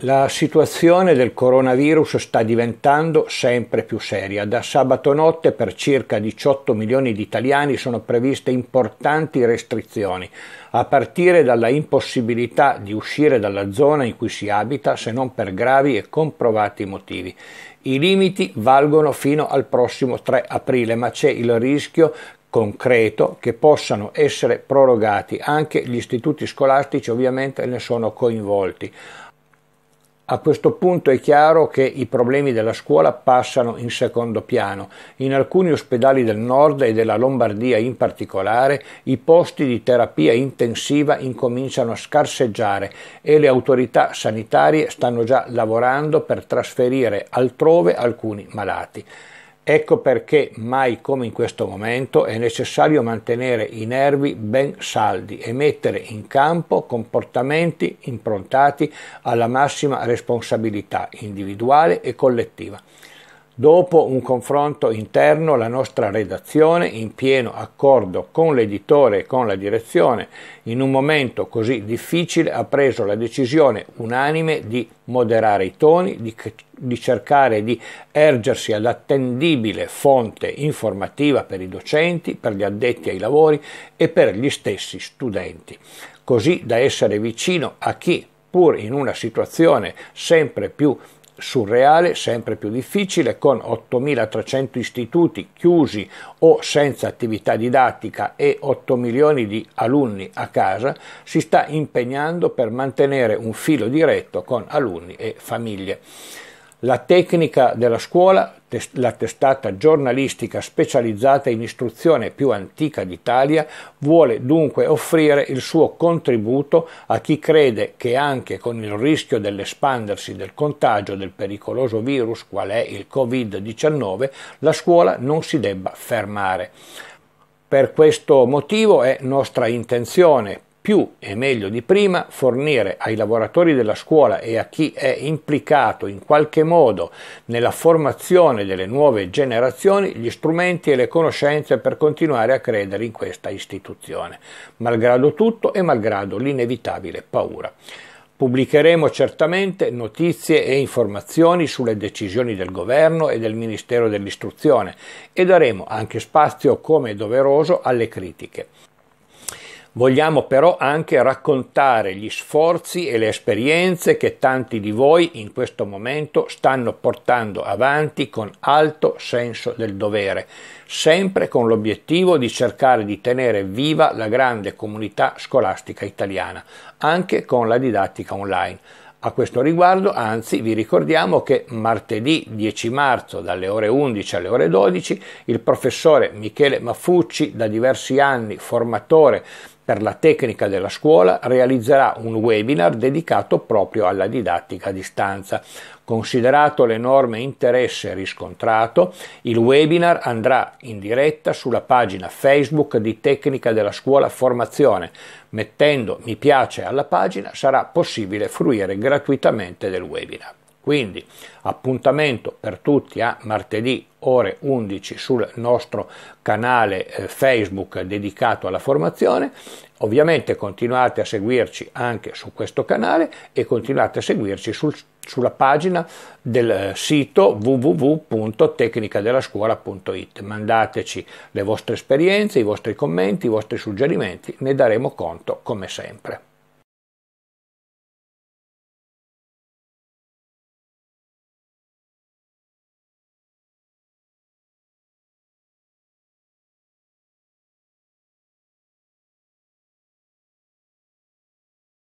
La situazione del coronavirus sta diventando sempre più seria. Da sabato notte per circa 18 milioni di italiani sono previste importanti restrizioni, a partire dalla impossibilità di uscire dalla zona in cui si abita se non per gravi e comprovati motivi. I limiti valgono fino al prossimo 3 aprile, ma c'è il rischio concreto che possano essere prorogati. Anche gli istituti scolastici ovviamente ne sono coinvolti. A questo punto è chiaro che i problemi della scuola passano in secondo piano. In alcuni ospedali del nord e della Lombardia in particolare i posti di terapia intensiva incominciano a scarseggiare e le autorità sanitarie stanno già lavorando per trasferire altrove alcuni malati. Ecco perché mai come in questo momento è necessario mantenere i nervi ben saldi e mettere in campo comportamenti improntati alla massima responsabilità individuale e collettiva. Dopo un confronto interno, la nostra redazione, in pieno accordo con l'editore e con la direzione, in un momento così difficile ha preso la decisione unanime di moderare i toni, di, di cercare di ergersi ad attendibile fonte informativa per i docenti, per gli addetti ai lavori e per gli stessi studenti, così da essere vicino a chi, pur in una situazione sempre più difficile, surreale, sempre più difficile, con 8.300 istituti chiusi o senza attività didattica e 8 milioni di alunni a casa, si sta impegnando per mantenere un filo diretto con alunni e famiglie. La tecnica della scuola la testata giornalistica specializzata in istruzione più antica d'Italia, vuole dunque offrire il suo contributo a chi crede che anche con il rischio dell'espandersi del contagio del pericoloso virus qual è il Covid-19, la scuola non si debba fermare. Per questo motivo è nostra intenzione più e meglio di prima fornire ai lavoratori della scuola e a chi è implicato in qualche modo nella formazione delle nuove generazioni gli strumenti e le conoscenze per continuare a credere in questa istituzione, malgrado tutto e malgrado l'inevitabile paura. Pubblicheremo certamente notizie e informazioni sulle decisioni del governo e del Ministero dell'Istruzione e daremo anche spazio, come doveroso, alle critiche. Vogliamo però anche raccontare gli sforzi e le esperienze che tanti di voi in questo momento stanno portando avanti con alto senso del dovere, sempre con l'obiettivo di cercare di tenere viva la grande comunità scolastica italiana, anche con la didattica online. A questo riguardo, anzi, vi ricordiamo che martedì 10 marzo dalle ore 11 alle ore 12 il professore Michele Maffucci, da diversi anni formatore per la tecnica della scuola realizzerà un webinar dedicato proprio alla didattica a distanza. Considerato l'enorme interesse riscontrato, il webinar andrà in diretta sulla pagina Facebook di Tecnica della Scuola Formazione. Mettendo mi piace alla pagina sarà possibile fruire gratuitamente del webinar. Quindi appuntamento per tutti a martedì ore 11 sul nostro canale eh, Facebook dedicato alla formazione. Ovviamente continuate a seguirci anche su questo canale e continuate a seguirci sul, sulla pagina del eh, sito www.tecnicadelascuola.it. Mandateci le vostre esperienze, i vostri commenti, i vostri suggerimenti, ne daremo conto come sempre.